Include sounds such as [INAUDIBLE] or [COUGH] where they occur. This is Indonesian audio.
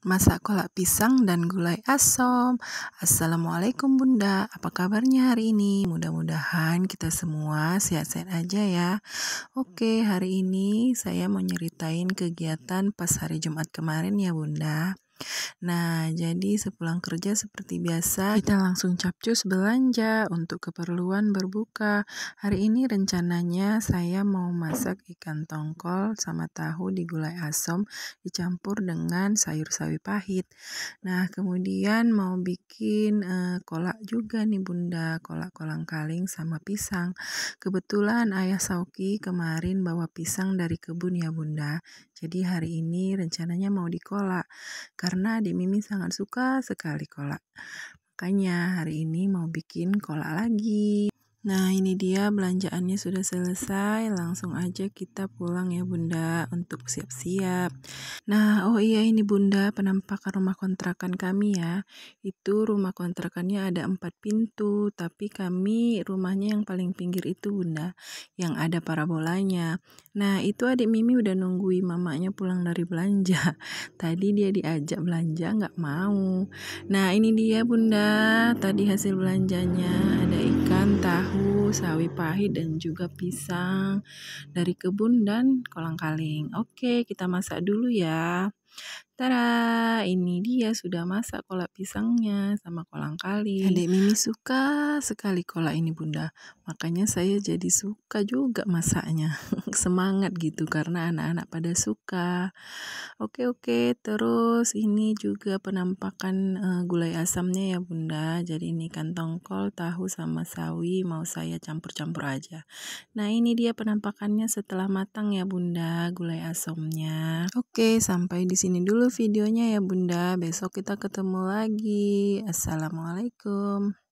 masak kolak pisang dan gulai asam. Assalamualaikum Bunda, apa kabarnya hari ini? Mudah-mudahan kita semua sehat-sehat aja ya. Oke, hari ini saya mau nyeritain kegiatan pas hari Jumat kemarin ya Bunda. Nah, jadi sepulang kerja seperti biasa, kita langsung capcus belanja untuk keperluan berbuka. Hari ini rencananya saya mau masak ikan tongkol sama tahu di gulai asam dicampur dengan sayur sawi pahit. Nah, kemudian mau bikin uh, kolak juga nih Bunda, kolak kolang kaling sama pisang. Kebetulan Ayah Sauki kemarin bawa pisang dari kebun ya Bunda. Jadi hari ini rencananya mau dikola karena di Mimi sangat suka sekali kolak. Makanya hari ini mau bikin kolak lagi. Nah, ini dia belanjaannya sudah selesai. Langsung aja kita pulang ya, Bunda, untuk siap-siap. Nah, oh iya ini Bunda, penampakan rumah kontrakan kami ya. Itu rumah kontrakannya ada empat pintu, tapi kami rumahnya yang paling pinggir itu, Bunda, yang ada parabolanya. Nah, itu adik Mimi udah nunggui mamanya pulang dari belanja. [LAUGHS] Tadi dia diajak belanja nggak mau. Nah, ini dia Bunda, tadi hasil belanjanya ada ikan dan tahu, sawi pahit, dan juga pisang dari kebun dan kolang-kaling. Oke, kita masak dulu ya. Tara, ini dia sudah masak kolak pisangnya sama kolang kali. Adik Mimi suka sekali kolak ini bunda, makanya saya jadi suka juga masaknya. [LAUGHS] Semangat gitu karena anak-anak pada suka. Oke oke, terus ini juga penampakan uh, gulai asamnya ya bunda. Jadi ini kantong kol, tahu sama sawi mau saya campur-campur aja. Nah ini dia penampakannya setelah matang ya bunda, gulai asamnya. Oke, sampai di sini dulu videonya ya Bunda. Besok kita ketemu lagi. Assalamualaikum.